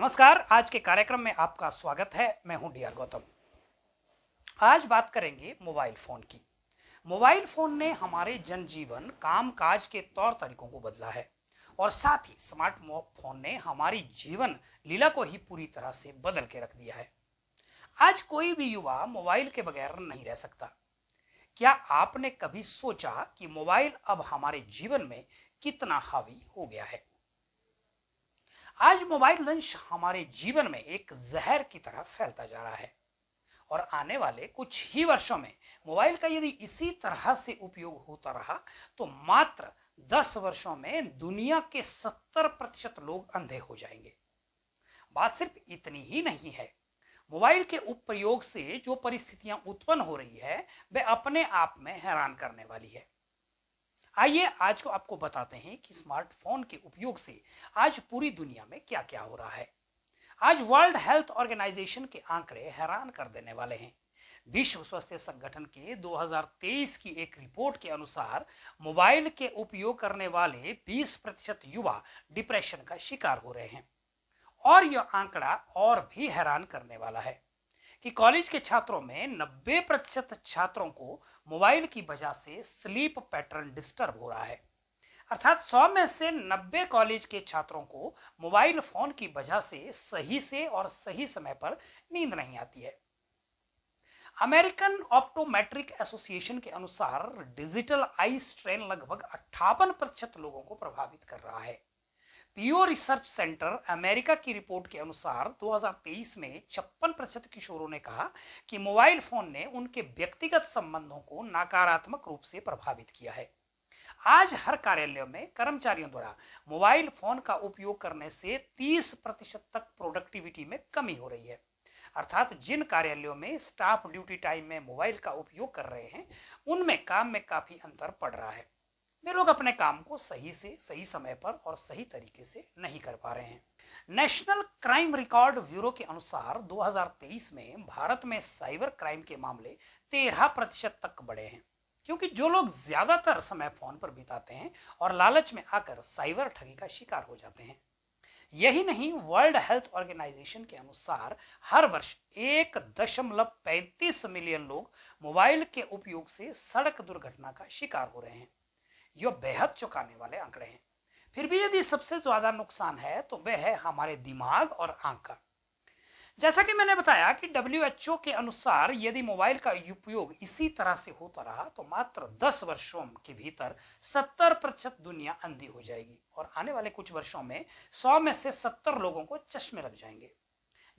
नमस्कार आज के कार्यक्रम में आपका स्वागत है मैं हूं डी आर गौतम आज बात करेंगे मोबाइल फोन की मोबाइल फोन ने हमारे जनजीवन काम काज के तौर तरीकों को बदला है और साथ ही स्मार्ट फोन ने हमारी जीवन लीला को ही पूरी तरह से बदल के रख दिया है आज कोई भी युवा मोबाइल के बगैर नहीं रह सकता क्या आपने कभी सोचा कि मोबाइल अब हमारे जीवन में कितना हावी हो गया है आज मोबाइल लंच हमारे जीवन में एक जहर की तरह फैलता जा रहा है और आने वाले कुछ ही वर्षों में मोबाइल का यदि इसी तरह से उपयोग होता रहा तो मात्र 10 वर्षों में दुनिया के 70 प्रतिशत लोग अंधे हो जाएंगे बात सिर्फ इतनी ही नहीं है मोबाइल के उपयोग से जो परिस्थितियां उत्पन्न हो रही है वे अपने आप में हैरान करने वाली है आइए आज को आपको बताते हैं कि स्मार्टफोन के उपयोग से आज पूरी दुनिया में क्या क्या हो रहा है आज वर्ल्ड हेल्थ ऑर्गेनाइजेशन के आंकड़े हैरान कर देने वाले हैं विश्व स्वास्थ्य संगठन के 2023 की एक रिपोर्ट के अनुसार मोबाइल के उपयोग करने वाले 20 प्रतिशत युवा डिप्रेशन का शिकार हो रहे हैं और यह आंकड़ा और भी हैरान करने वाला है कि कॉलेज के छात्रों में 90 प्रतिशत छात्रों को मोबाइल की वजह से स्लीप पैटर्न डिस्टर्ब हो रहा है अर्थात 100 में से 90 कॉलेज के छात्रों को मोबाइल फोन की वजह से सही से और सही समय पर नींद नहीं आती है अमेरिकन ऑप्टोमेट्रिक एसोसिएशन के अनुसार डिजिटल आई स्ट्रेन लगभग अट्ठावन प्रतिशत लोगों को प्रभावित कर रहा है पीओ रिसर्च सेंटर अमेरिका की रिपोर्ट के अनुसार 2023 में छप्पन प्रतिशत किशोरों ने कहा कि मोबाइल फोन ने उनके व्यक्तिगत संबंधों को नकारात्मक रूप से प्रभावित किया है आज हर कार्यालय में कर्मचारियों द्वारा मोबाइल फोन का उपयोग करने से 30 प्रतिशत तक प्रोडक्टिविटी में कमी हो रही है अर्थात जिन कार्यालयों में स्टाफ ड्यूटी टाइम में मोबाइल का उपयोग कर रहे हैं उनमें काम में काफी अंतर पड़ रहा है वे लोग अपने काम को सही से सही समय पर और सही तरीके से नहीं कर पा रहे हैं नेशनल क्राइम रिकॉर्ड ब्यूरो के अनुसार 2023 में भारत में साइबर क्राइम के मामले 13 प्रतिशत तक बढ़े हैं क्योंकि जो लोग ज्यादातर समय फोन पर बिताते हैं और लालच में आकर साइबर ठगी का शिकार हो जाते हैं यही नहीं वर्ल्ड हेल्थ ऑर्गेनाइजेशन के अनुसार हर वर्ष एक दशमलव पैंतीस मिलियन लोग मोबाइल के उपयोग से सड़क दुर्घटना का शिकार हो रहे हैं ये बेहद चौंकाने वाले आंकड़े हैं फिर भी यदि सबसे ज़्यादा नुकसान है तो वह है हमारे दिमाग और आंख का जैसा कि मैंने बताया कि डब्ल्यू के अनुसार यदि मोबाइल का उपयोग इसी तरह से होता रहा तो मात्र 10 वर्षों के भीतर 70 प्रतिशत दुनिया अंधी हो जाएगी और आने वाले कुछ वर्षों में 100 में से 70 लोगों को चश्मे लग जाएंगे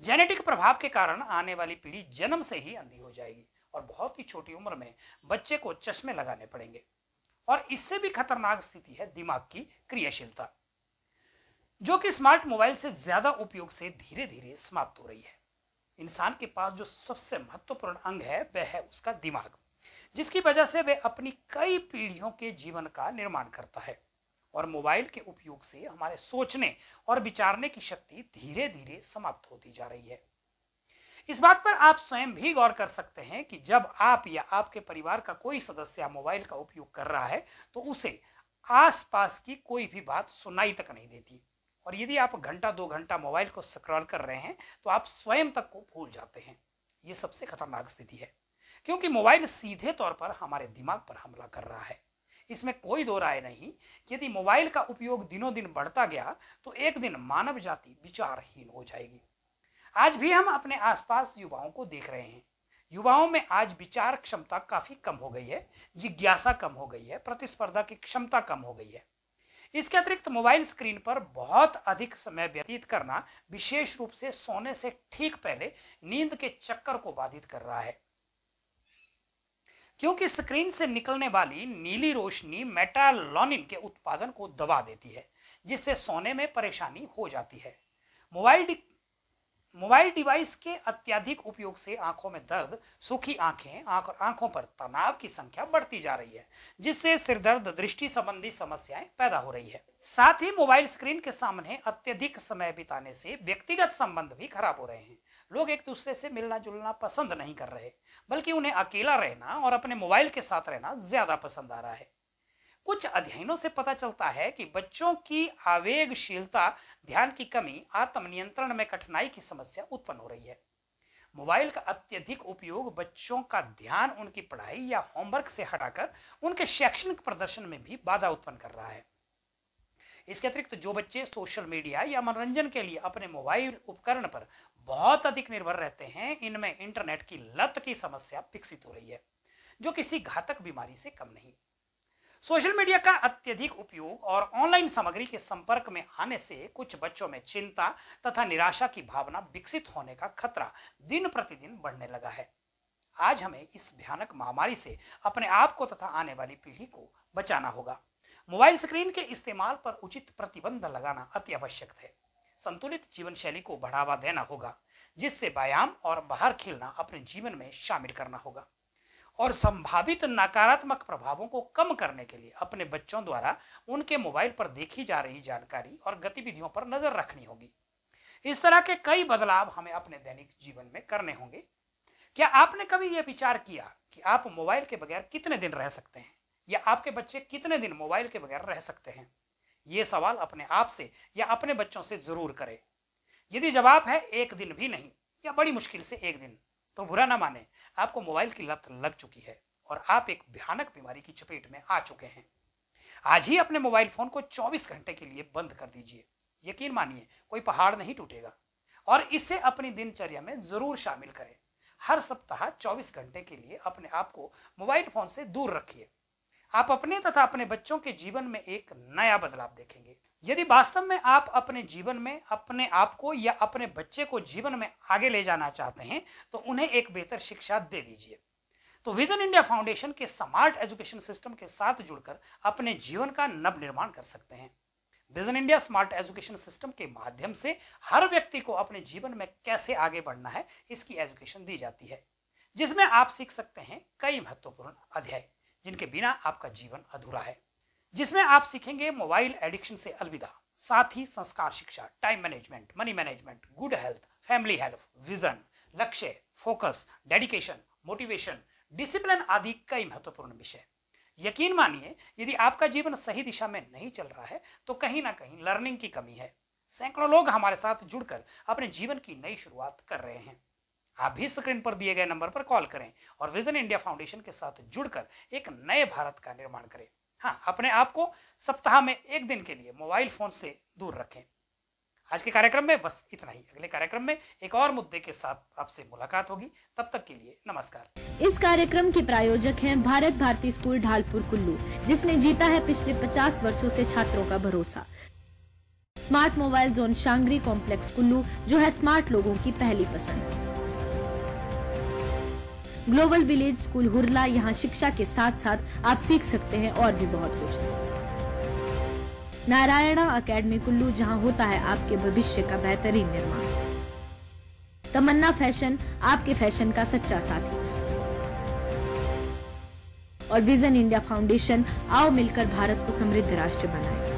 जेनेटिक प्रभाव के कारण आने वाली पीढ़ी जन्म से ही अंधी हो जाएगी और बहुत ही छोटी उम्र में बच्चे को चश्मे लगाने पड़ेंगे और इससे भी खतरनाक स्थिति है दिमाग की क्रियाशीलता जो कि स्मार्ट मोबाइल से ज्यादा उपयोग से धीरे धीरे समाप्त हो रही है इंसान के पास जो सबसे महत्वपूर्ण अंग है वह है उसका दिमाग जिसकी वजह से वह अपनी कई पीढ़ियों के जीवन का निर्माण करता है और मोबाइल के उपयोग से हमारे सोचने और विचारने की शक्ति धीरे धीरे समाप्त होती जा रही है इस बात पर आप स्वयं भी गौर कर सकते हैं कि जब आप या आपके परिवार का कोई सदस्य मोबाइल का उपयोग कर रहा है तो उसे आसपास की कोई भी बात सुनाई तक नहीं देती और यदि आप घंटा दो घंटा मोबाइल को स्क्रॉल कर रहे हैं तो आप स्वयं तक को भूल जाते हैं ये सबसे खतरनाक स्थिति है क्योंकि मोबाइल सीधे तौर पर हमारे दिमाग पर हमला कर रहा है इसमें कोई दो राय नहीं यदि मोबाइल का उपयोग दिनों दिन बढ़ता गया तो एक दिन मानव जाति विचारहीन हो जाएगी आज भी हम अपने आसपास युवाओं को देख रहे हैं युवाओं में आज विचार क्षमता काफ़ी कम हो गई है जिज्ञासा कम हो गई है प्रतिस्पर्धा की क्षमता कम हो गई है इसके अतिरिक्त मोबाइल स्क्रीन पर बहुत अधिक समय व्यतीत करना विशेष रूप से सोने से ठीक पहले नींद के चक्कर को बाधित कर रहा है क्योंकि स्क्रीन से निकलने वाली नीली रोशनी मेटालोनिन के उत्पादन को दबा देती है जिससे सोने में परेशानी हो जाती है मोबाइल मोबाइल डिवाइस के अत्यधिक उपयोग से आंखों में दर्द सूखी आंखें आंख और आंखों पर तनाव की संख्या बढ़ती जा रही है जिससे सिरदर्द दृष्टि संबंधी समस्याएं पैदा हो रही है साथ ही मोबाइल स्क्रीन के सामने अत्यधिक समय बिताने से व्यक्तिगत संबंध भी खराब हो रहे हैं लोग एक दूसरे से मिलना जुलना पसंद नहीं कर रहे बल्कि उन्हें अकेला रहना और अपने मोबाइल के साथ रहना ज्यादा पसंद आ रहा है कुछ अध्ययनों से पता चलता है कि बच्चों की आवेगशीलता ध्यान की कमी आत्मनियंत्रण में कठिनाई की समस्या उत्पन्न हो रही है मोबाइल का अत्यधिक उपयोग बच्चों का ध्यान उनकी पढ़ाई या होमवर्क से हटाकर उनके शैक्षणिक प्रदर्शन में भी बाधा उत्पन्न कर रहा है इसके अतिरिक्त जो बच्चे सोशल मीडिया या मनोरंजन के लिए अपने मोबाइल उपकरण पर बहुत अधिक निर्भर रहते हैं इनमें इंटरनेट की लत की समस्या विकसित हो रही है जो किसी घातक बीमारी से कम नहीं सोशल मीडिया का अत्यधिक उपयोग और ऑनलाइन सामग्री के संपर्क में आने से कुछ बच्चों में चिंता तथा निराशा की भावना विकसित होने का खतरा दिन प्रतिदिन बढ़ने लगा है आज हमें इस भयानक महामारी से अपने आप को तथा आने वाली पीढ़ी को बचाना होगा मोबाइल स्क्रीन के इस्तेमाल पर उचित प्रतिबंध लगाना अति आवश्यक है संतुलित जीवन शैली को बढ़ावा देना होगा जिससे व्यायाम और बाहर खेलना अपने जीवन में शामिल करना होगा और संभावित नकारात्मक प्रभावों को कम करने के लिए अपने बच्चों द्वारा उनके मोबाइल पर देखी जा रही जानकारी और गतिविधियों पर नजर रखनी होगी इस तरह के कई बदलाव हमें अपने दैनिक जीवन में करने होंगे क्या आपने कभी यह विचार किया कि आप मोबाइल के बगैर कितने दिन रह सकते हैं या आपके बच्चे कितने दिन मोबाइल के बगैर रह सकते हैं ये सवाल अपने आप से या अपने बच्चों से ज़रूर करें यदि जवाब है एक दिन भी नहीं या बड़ी मुश्किल से एक दिन तो बुरा ना माने आपको मोबाइल की लत लग चुकी है और आप एक भयानक बीमारी की चपेट में आ चुके हैं आज ही अपने मोबाइल फोन को 24 घंटे के लिए बंद कर दीजिए यकीन मानिए कोई पहाड़ नहीं टूटेगा और इसे अपनी दिनचर्या में जरूर शामिल करें हर सप्ताह 24 घंटे के लिए अपने आप को मोबाइल फोन से दूर रखिए आप अपने तथा अपने बच्चों के जीवन में एक नया बदलाव देखेंगे यदि वास्तव में आप अपने जीवन में अपने आप को या अपने बच्चे को जीवन में आगे ले जाना चाहते हैं तो उन्हें एक बेहतर शिक्षा दे दीजिए तो विजन इंडिया फाउंडेशन के स्मार्ट एजुकेशन सिस्टम के साथ जुड़कर अपने जीवन का नव निर्माण कर सकते हैं vision India smart education system के माध्यम से हर व्यक्ति को अपने जीवन में कैसे आगे बढ़ना है इसकी एजुकेशन दी जाती है जिसमें आप सीख सकते हैं कई महत्वपूर्ण अध्याय जिनके बिना आपका जीवन अधूरा है जिसमें आप सीखेंगे मोबाइल एडिक्शन से अलविदा साथ ही संस्कार शिक्षा time management money management good health family health vision लक्ष्य फोकस डेडिकेशन मोटिवेशन डिसिप्लिन आदि कई महत्वपूर्ण विषय यकीन मानिए यदि आपका जीवन सही दिशा में नहीं चल रहा है तो कहीं ना कहीं लर्निंग की कमी है सैकड़ों लोग हमारे साथ जुड़कर अपने जीवन की नई शुरुआत कर रहे हैं आप भी स्क्रीन पर दिए गए नंबर पर कॉल करें और विजन इंडिया फाउंडेशन के साथ जुड़कर एक नए भारत का निर्माण करें हाँ अपने आप को सप्ताह में एक दिन के लिए मोबाइल फोन से दूर रखें आज के कार्यक्रम में बस इतना ही अगले कार्यक्रम में एक और मुद्दे के साथ आपसे मुलाकात होगी तब तक के लिए नमस्कार इस कार्यक्रम के प्रायोजक हैं भारत भारती स्कूल ढालपुर कुल्लू जिसने जीता है पिछले 50 वर्षों से छात्रों का भरोसा smart mobile zone Shangri complex Kullu जो है स्मार्ट लोगों की पहली पसंद ग्लोबल विलेज स्कूल हुरला यहाँ शिक्षा के साथ साथ आप सीख सकते हैं और भी बहुत कुछ नारायणा अकेडमी कुल्लू जहाँ होता है आपके भविष्य का बेहतरीन निर्माण तमन्ना फैशन आपके फैशन का सच्चा साथी और विजन इंडिया फाउंडेशन आओ मिलकर भारत को समृद्ध राष्ट्र बनाए